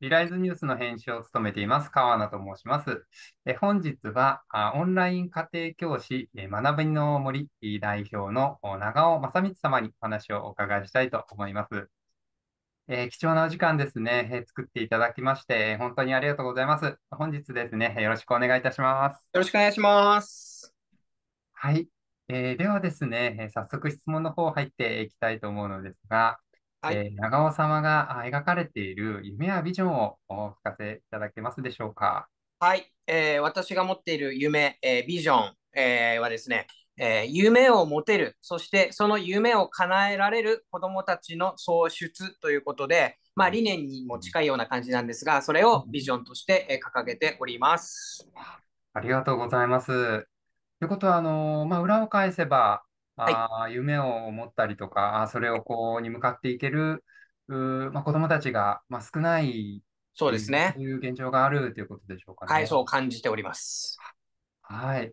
リライズニュースの編集を務めています、川名と申します。え本日はあ、オンライン家庭教師、え学びの森代表の長尾正光様にお話をお伺いしたいと思います。え貴重なお時間ですね、え作っていただきまして、本当にありがとうございます。本日ですね、よろしくお願いいたします。よろしくお願いします。はい。えー、ではですね、早速質問の方入っていきたいと思うのですが、はい、えー、長尾様が描かれている夢やビジョンをお聞かせいただけますでしょうか。はい、えー、私が持っている夢、えー、ビジョン、えー、はですね、えー、夢を持てる、そしてその夢を叶えられる子どもたちの創出ということで、まあ、理念にも近いような感じなんですが、それをビジョンとして掲げております。ありがとうございます。ということは、あのまあ、裏を返せば、あ夢を持ったりとか、それをこうに向かっていける、まあ、子どもたちが、まあ、少ないそうですね。という現状があるということでしょうかね。はい、そう感じております。はい。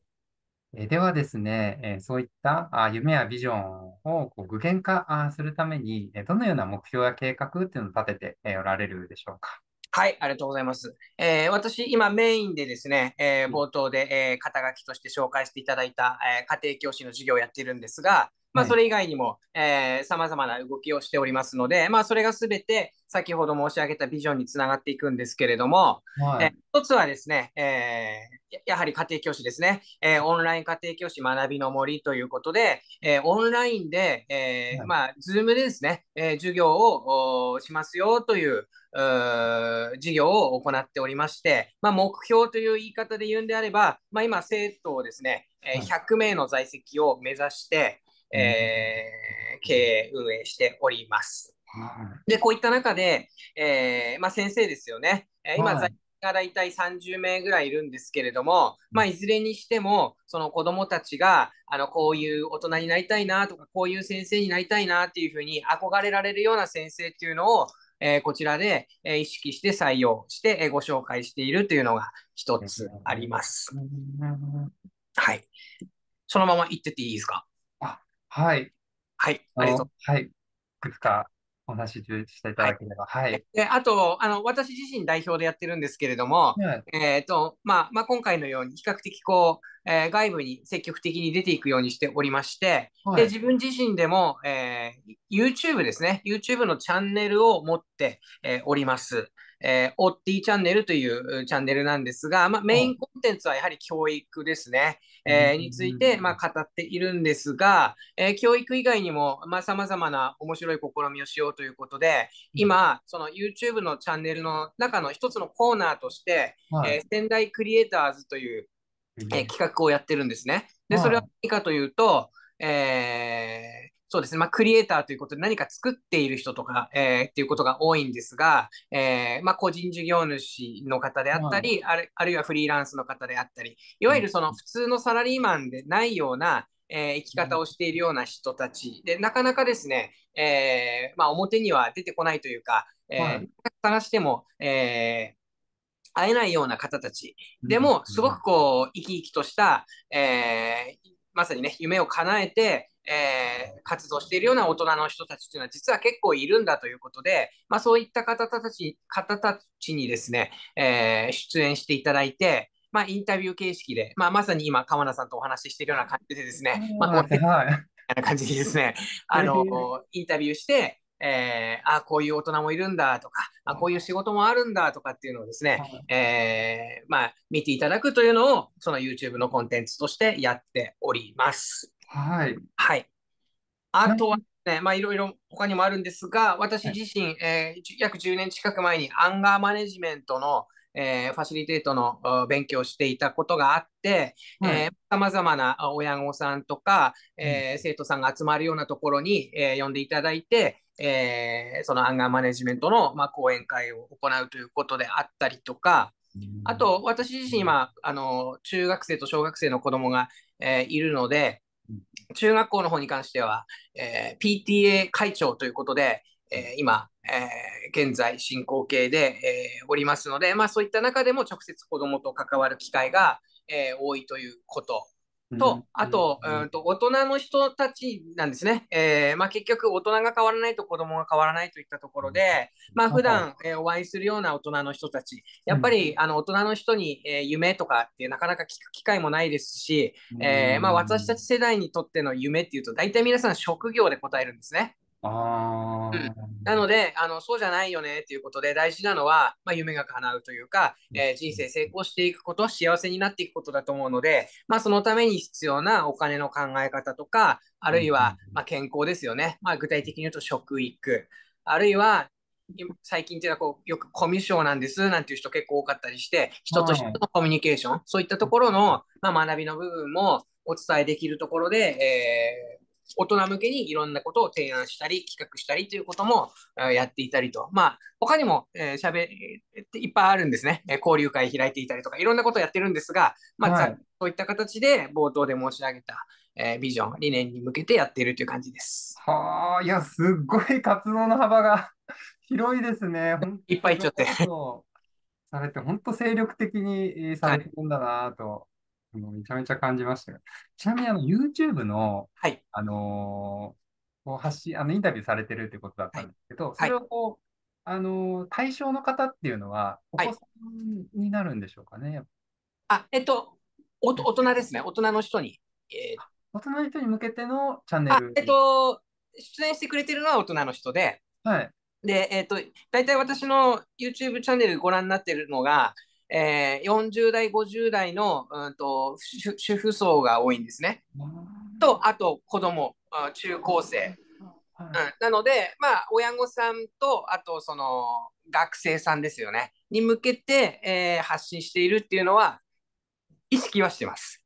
えではですね、えそういったあ夢やビジョンをこう具現化するために、どのような目標や計画っていうのを立てておられるでしょうか。はい、ありがとうございます。えー、私、今メインでですね、えー、冒頭で、えー、肩書きとして紹介していただいた、え家庭教師の授業をやっているんですが、まあ、それ以外にも、さまざまな動きをしておりますので、まあ、それがすべて先ほど申し上げたビジョンにつながっていくんですけれども、はい、え一つはですね、えー、やはり家庭教師ですね、えー、オンライン家庭教師学びの森ということで、えー、オンラインで、えー、はい、まあ、Zoom でですね、えー、授業をしますよという、事業を行っておりまして、まあ、目標という言い方で言うんであれば、まあ、今、生徒をですね、え100名の在籍を目指して、はい、えー、経営運営しております。はい、で、こういった中で、えー、まあ、先生ですよね、え今、在籍が大体30名ぐらいいるんですけれども、まあ、いずれにしても、その子どもたちがあのこういう大人になりたいなとか、こういう先生になりたいなっていうふうに憧れられるような先生っていうのを、えー、こちらで、え意識して採用して、えご紹介しているというのが一つあります。はい。そのまま言ってていいですかあ、はい。はい、ありがとう。はい。いくつかお話ししていただければ。はい。で、あと、あの、私自身代表でやってるんですけれども、はい、えっ、ー、と、まあ、まあ、今回のように比較的こう、えー、外部に積極的に出ていくようにしておりまして、はい、で、自分自身でも、えー、YouTube ですね、YouTube のチャンネルを持って、えおります。えー、おってチャンネルというチャンネルなんですが、まあ、メインコンテンツはやはり教育ですね、えー、について、まあ、語っているんですが、えー、教育以外にもさまざ、まな面白い試みをしようということで、今、その YouTube のチャンネルの中の一つのコーナーとして、はい、えー、仙台クリエイターズという、えー、企画をやってるんですね。で、それは何かというと、えー、そうですね、まあ、クリエイターということで何か作っている人とか、えー、っていうことが多いんですが、えー、まあ、個人事業主の方であったり、あるいはフリーランスの方であったり、いわゆるその普通のサラリーマンでないような、えー、生き方をしているような人たちで、なかなかですね、えまあ、表には出てこないというか、えー探しても、え会えないような方たちでも、すごくこう、生き生きとした、えまさにね、夢を叶えて、えー、活動しているような大人の人たちというのは実は結構いるんだということで、まあ、そういった方たち方たちにですね、えー、出演していただいて、まあ、インタビュー形式で、まあ、まさに今川名さんとお話ししているような感じでですね、まあ、こんな感じでですねあのインタビューして、えー、あこういう大人もいるんだとかあこういう仕事もあるんだとかっていうのをですね、えー、まあ、見ていただくというのをその YouTube のコンテンツとしてやっております。はい。はい。あとはね、まあいろいろ他にもあるんですが、私自身、はい、えー、約10年近く前にアンガーマネジメントの、えー、ファシリテートの勉強をしていたことがあって、さまざまな親御さんとか、えー、生徒さんが集まるようなところに、えー、呼んでいただいて、えー、そのアンガーマネジメントの、まあ、講演会を行うということであったりとか、あと私自身今あの中学生と小学生の子供が、えー、いるので、中学校の方に関しては、えー、PTA 会長ということで、えー、今、えー、現在進行形で、えおりますので、まあ、そういった中でも直接子どもと関わる機会が、え多いということと、あと,、うん、と大人の人たちなんですね、えーまあ、結局大人が変わらないと子供が変わらないといったところで、まあ普段、えー、お会いするような大人の人たちやっぱり、あの大人の人に、えー、夢とかってなかなか聞く機会もないですし、えーまあ、私たち世代にとっての夢っていうと大体皆さん職業で答えるんですね。あうん、なのであの、そうじゃないよねっていうことで、大事なのは、まあ、夢が叶うというか、えー、人生成功していくこと、幸せになっていくことだと思うので、まあ、そのために必要なお金の考え方とか、あるいは、まあ、健康ですよね、まあ、具体的に言うと食育、あるいは最近っていうのはこうよくコミュ障なんですなんていう人結構多かったりして、人と人とのコミュニケーション、そういったところの、まあ、学びの部分もお伝えできるところで、えー大人向けにいろんなことを提案したり、企画したりということもやっていたりと、まあ、他にも、えー、しゃべっていっぱいあるんですね。交流会開いていたりとか、いろんなことをやってるんですが、まあ、はい、そういった形で冒頭で申し上げた、えー、ビジョン、理念に向けてやっているという感じです。はあ、いや、すっごい活動の幅が 広いですね。いっぱいいっちゃって。されて、本当精力的にされてるんだなと。はいあのめちゃめちゃ感じましたちなみにあの YouTube の、はい。あのー、こう発信、あのインタビューされてるってことだったんですけど、はいそれをこう、あのー、対象の方っていうのは、おはい子さんになるんでしょうかね。あ、えっと、おと大人ですね。大人の人に。えー大人の人に向けてのチャンネあル。えっと、出演してくれてるのは大人の人で、はい。で、えっと、大体私の YouTube チャンネルご覧になってるのが、えー、40代、50代の、うんと、主婦層が多いんですね。と、あと子供、中高生。うん、なので、まあ、親御さんと、あとその学生さんですよね、に向けて、えー、発信しているっていうのは、意識はしてます。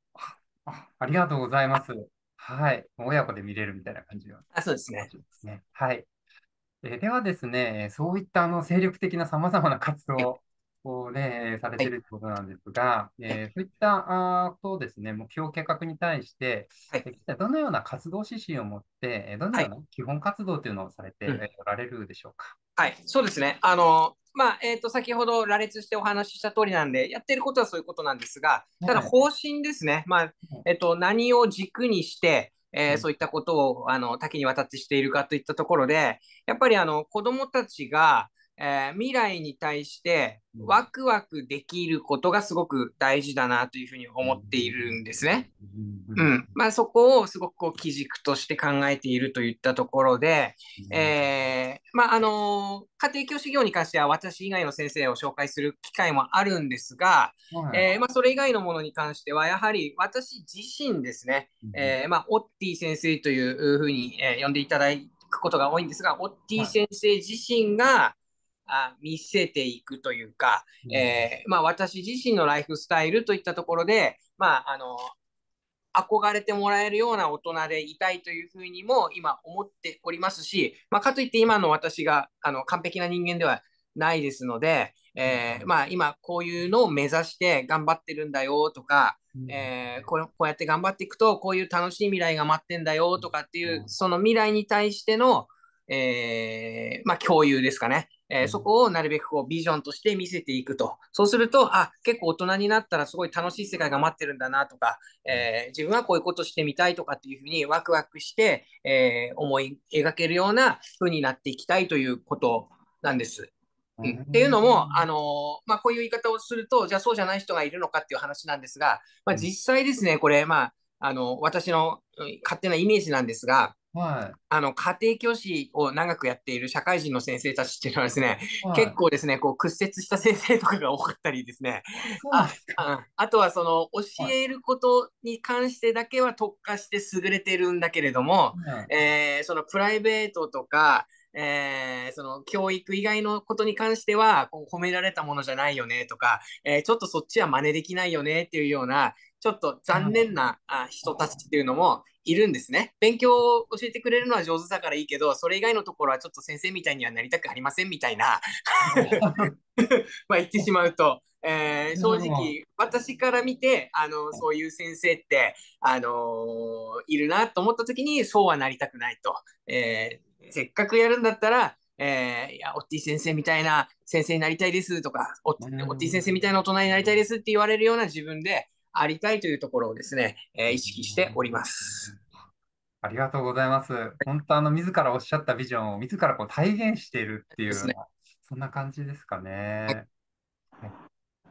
あありがとうございます。はい。親子で見れるみたいな感じが、あそうですね。はい。えー、ではですね、そういったあの精力的なさまざまな活動こうね、されてるってことなんですが、はい、えー、そういったあことをですね、目標計画に対して、はい、どのような活動指針を持って、どのような基本活動というのをされておられるでしょうか。はい、はい、そうですね。あのまあえー、と先ほど羅列してお話しした通りなんで、やってることはそういうことなんですが、ただ方針ですね、まあえー、と何を軸にして、えー、そういったことをあの多岐にわたってしているかといったところで、やっぱりあの子どもたちが、えー、未来に対してワクワクできることがすごく大事だなというふうに思っているんですね。うんまあ、そこをすごくこう基軸として考えているといったところで、えー、まあ、あのー、家庭教師業に関しては私以外の先生を紹介する機会もあるんですが、えー、まあ、それ以外のものに関してはやはり私自身ですね、えまあ、オッティ先生というふうに、え呼んでいただくことが多いんですがオッティ先生自身が、あ見せていくというか、うん、えー、まあ、私自身のライフスタイルといったところで、まあ、あの憧れてもらえるような大人でいたいというふうにも今思っておりますし、まあ、かといって今の私があの完璧な人間ではないですので、えー、まあ、今こういうのを目指して頑張ってるんだよとか、えー、こうこうやって頑張っていくとこういう楽しい未来が待ってんだよとかっていう、その未来に対しての、えー、まあ、共有ですかね、えー、そこをなるべくこうビジョンとして見せていくと。そうすると、あ、結構大人になったらすごい楽しい世界が待ってるんだなとか、えー、自分はこういうことしてみたいとかっていうふうにワクワクして、えー、思い描けるような風になっていきたいということなんです。うん、っていうのも、あのまあ、こういう言い方をすると、じゃあそうじゃない人がいるのかっていう話なんですが、まあ、実際ですね、これ、まあ、あの私の勝手なイメージなんですが、はい、あの家庭教師を長くやっている社会人の先生たちっていうのはですね、はい、結構ですねこう屈折した先生とかが多かったりですねああとはその教えることに関してだけは特化して優れてるんだけれども、はい、えー、そのプライベートとかえー、その教育以外のことに関しては褒められたものじゃないよねとか、えー、ちょっとそっちは真似できないよねっていうようなちょっと残念な人たちっていうのもいるんですね。勉強を教えてくれるのは上手だからいいけど、それ以外のところはちょっと先生みたいにはなりたくありませんみたいな まあ言ってしまうと、えー、正直私から見てあのそういう先生って、あのー、いるなと思った時にそうはなりたくないと、えー、せっかくやるんだったら、えー、いや、オッティ先生みたいな先生になりたいですとか、オッティ先生みたいな大人になりたいですって言われるような自分でありたいというところをですね、えー、意識しております。ありがとうございます。本当、あの、自らおっしゃったビジョンを自らこう体現しているっていうそんな感じですかね。はい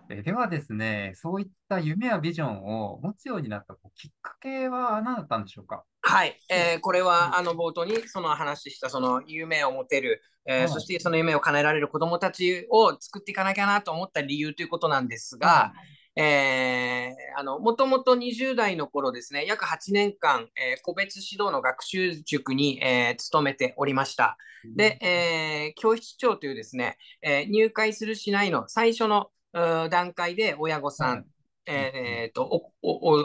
えではですね、そういった夢やビジョンを持つようになったこうきっかけは何だったんでしょうかはい、えー、これはあの冒頭にその話したその夢を持てる、えーそしてその夢を叶えられる子どもたちを作っていかなきゃなと思った理由ということなんですが、えあのもともと20代の頃ですね約8年間、え個別指導の学習塾に、え勤めておりました、で、え教室長というですね、え入会するしないの最初の段階で親御さん、えと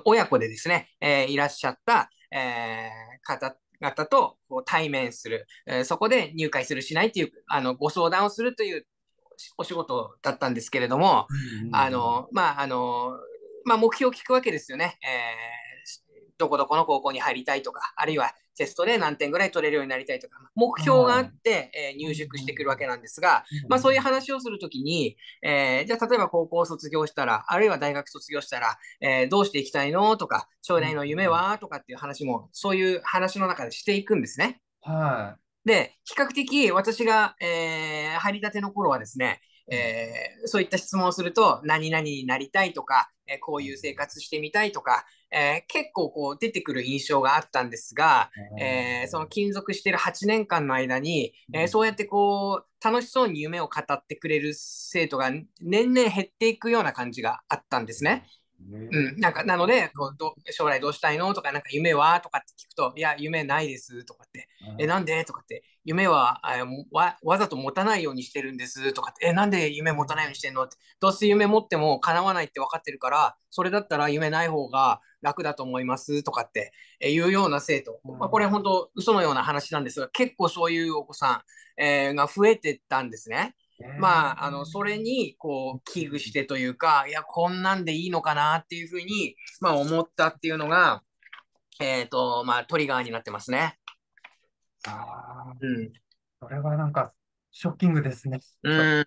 親子でですね、えー、いらっしゃった、えー、方々と対面する、えー、そこで入会するしないというあのご相談をするというお仕事だったんですけれども、あのまああのまあ、目標を聞くわけですよね。えーどこどこの高校に入りたいとか、あるいはテストで何点ぐらい取れるようになりたいとか、目標があって、えー、入塾してくるわけなんですが、まあ、そういう話をするときに、えー、じゃあ例えば高校を卒業したら、あるいは大学卒業したら、えー、どうしていきたいのとか、将来の夢はとかっていう話も、そういう話の中でしていくんですね。はい。で、比較的私が、えー、入りたての頃はですね、えー、そういった質問をすると、何々になりたいとか、えー、こういう生活してみたいとか、えー、結構こう出てくる印象があったんですが、えその勤続してる8年間の間に、えそうやってこう楽しそうに夢を語ってくれる生徒が年々減っていくような感じがあったんですね。うん、なんかなのでこうど将来どうしたいのとかなんか夢はとかって聞くと「いや夢ないです」とかって「えなんで?」とかって夢はわわざと持たないようにしてるんですとかってえなんで夢持たないようにしてんのってどうせ夢持っても叶わないって分かってるからそれだったら夢ない方が楽だと思いますとかっていうような生徒、まあ、これ本当嘘のような話なんですが結構そういうお子さん、えー、が増えてったんですね。まあ、あのそれにこう危惧してというかいやこんなんでいいのかなっていうふうに、まあ、思ったっていうのが、えーとまあ、トリガーになってますね。ああ、うん。それはなんか、ショッキングですね。うん。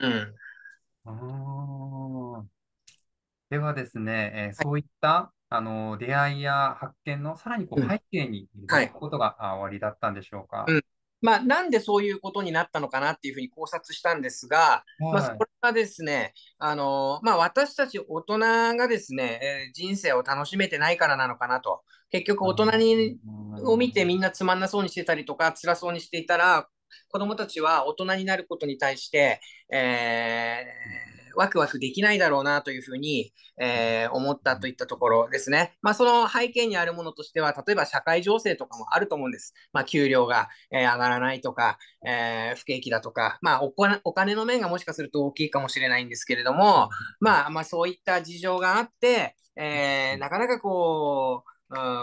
ではですね、えー、そういった、あの出会いや発見のさらにこう背景にいることが、はおありだったんでしょうか。うんまあ、なんでそういうことになったのかなっていうふうに考察したんですが、はい、まあ、それはですね、あのまあ、私たち大人がですね、えー、人生を楽しめてないからなのかなと。結局、大人にを見てみんなつまんなそうにしてたりとか、辛そうにしていたら、子どもたちは大人になることに対して、えーワクワクできないだろうなというふうに、えー、思ったといったところですね。まあ、その背景にあるものとしては、例えば社会情勢とかもあると思うんです。まあ、給料が、え上がらないとか、えー、不景気だとか、まあお、お金の面がもしかすると大きいかもしれないんですけれども、まあ、まあ、そういった事情があって、えー、なかなかこう、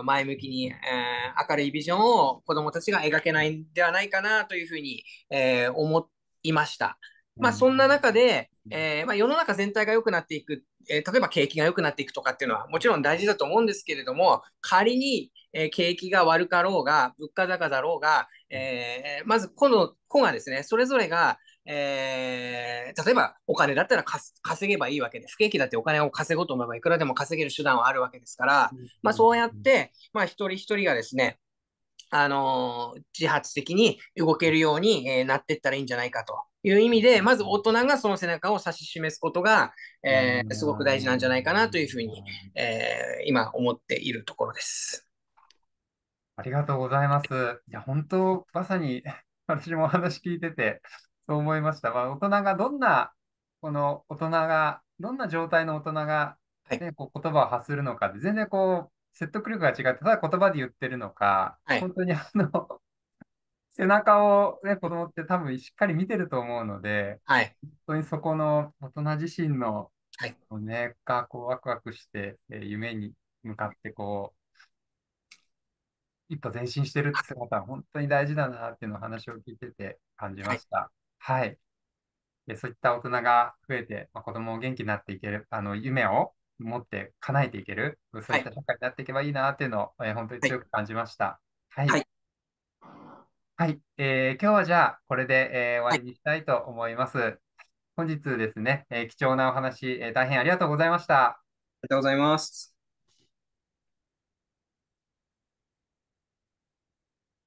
前向きに、えー、明るいビジョンを子どもたちが描けないんではないかなというふうに、えー、思いました。まあ、そんな中で、えー、まあ、世の中全体が良くなっていく、えー、例えば景気が良くなっていくとかっていうのはもちろん大事だと思うんですけれども仮に、えー、景気が悪かろうが物価高だろうが、えまずこの子がですねそれぞれが、え例えばお金だったら稼げばいいわけで不景気だってお金を稼ごうと思えばいくらでも稼げる手段はあるわけですから、まあ、そうやって、まあ、一人一人がですねあの自発的に動けるように、えなっていったらいいんじゃないかと。いう意味で、まず大人がその背中を指し示すことが、えー、すごく大事なんじゃないかなというふうに、えー、今思っているところです。ありがとうございます。いや、本当、まさに 私もお話聞いてて、そう思いました。まあ、大人がどんな、この大人が、どんな状態の大人が、ね、はい、こう言葉を発するのか全然こう、説得力が違って、ただ言葉で言ってるのか、はい、本当にあの背中をね、子供って多分しっかり見てると思うので、はい。本当にそこの大人自身の、はがこうワクワクして、え夢に向かってこう、一歩前進してるって姿は本当に大事だなっていうのを話を聞いてて感じました。はい。はい、そういった大人が増えて、まあ、子供を元気になっていける、あの、夢を持って叶えていける、そういった社会になっていけばいいなっていうのを、え本当に強く感じました。はい、はいはい、えー、今日はじゃあこれで、えー、終わりにしたいと思います。はい、本日ですね、えー、貴重なお話、えー、大変ありがとうございました。ありがとうございます。